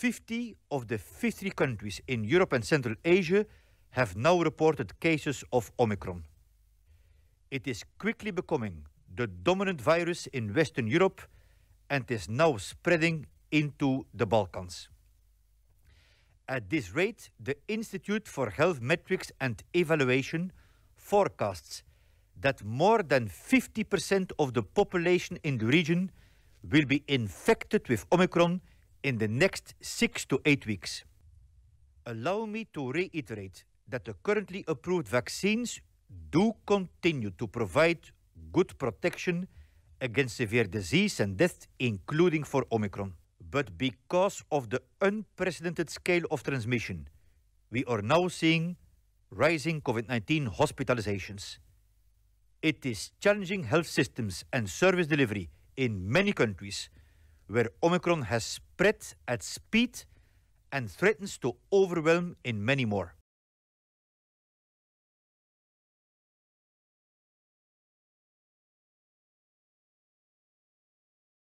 50 of the 53 countries in Europe and Central Asia have now reported cases of Omicron. It is quickly becoming the dominant virus in Western Europe and is now spreading into the Balkans. At this rate, the Institute for Health Metrics and Evaluation forecasts that more than 50% of the population in the region will be infected with Omicron in the next six to eight weeks. Allow me to reiterate that the currently approved vaccines do continue to provide good protection against severe disease and death, including for Omicron. But because of the unprecedented scale of transmission, we are now seeing rising COVID 19 hospitalizations. It is challenging health systems and service delivery in many countries where Omicron has spread at speed and threatens to overwhelm in many more.